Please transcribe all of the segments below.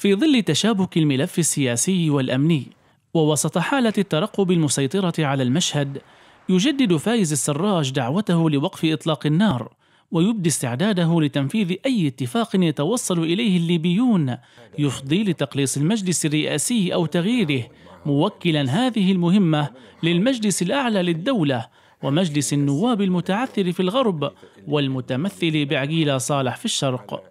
في ظل تشابك الملف السياسي والامني ووسط حاله الترقب المسيطره على المشهد يجدد فايز السراج دعوته لوقف اطلاق النار ويبدي استعداده لتنفيذ اي اتفاق يتوصل اليه الليبيون يفضي لتقليص المجلس الرئاسي او تغييره موكلا هذه المهمه للمجلس الاعلى للدوله ومجلس النواب المتعثر في الغرب والمتمثل بعقيله صالح في الشرق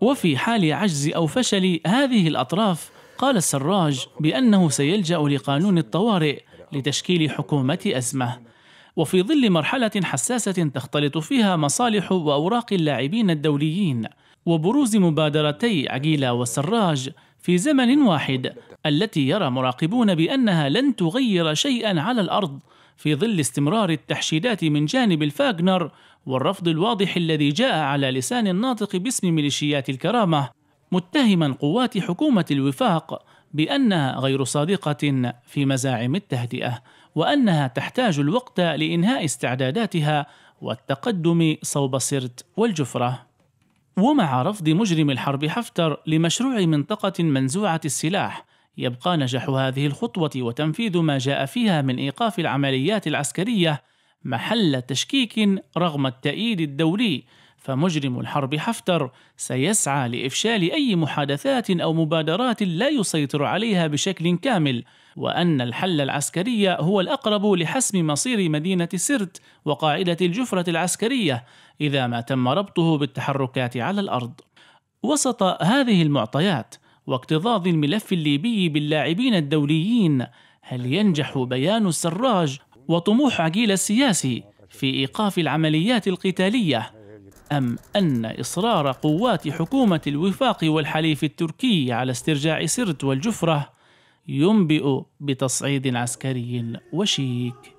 وفي حال عجز أو فشل هذه الأطراف قال السراج بأنه سيلجأ لقانون الطوارئ لتشكيل حكومة أزمة وفي ظل مرحلة حساسة تختلط فيها مصالح وأوراق اللاعبين الدوليين وبروز مبادرتي عقيلة والسراج في زمن واحد التي يرى مراقبون بأنها لن تغير شيئا على الأرض في ظل استمرار التحشيدات من جانب الفاغنر والرفض الواضح الذي جاء على لسان الناطق باسم ميليشيات الكرامة متهما قوات حكومة الوفاق بأنها غير صادقة في مزاعم التهدئة وأنها تحتاج الوقت لإنهاء استعداداتها والتقدم صوب سرت والجفرة ومع رفض مجرم الحرب حفتر لمشروع منطقة منزوعة السلاح يبقى نجاح هذه الخطوة وتنفيذ ما جاء فيها من إيقاف العمليات العسكرية محل تشكيك رغم التأييد الدولي فمجرم الحرب حفتر سيسعى لإفشال أي محادثات أو مبادرات لا يسيطر عليها بشكل كامل وأن الحل العسكري هو الأقرب لحسم مصير مدينة سرت وقاعدة الجفرة العسكرية إذا ما تم ربطه بالتحركات على الأرض وسط هذه المعطيات واكتظاظ الملف الليبي باللاعبين الدوليين هل ينجح بيان السراج وطموح عقيل السياسي في إيقاف العمليات القتالية أم أن إصرار قوات حكومة الوفاق والحليف التركي على استرجاع سرت والجفرة ينبئ بتصعيد عسكري وشيك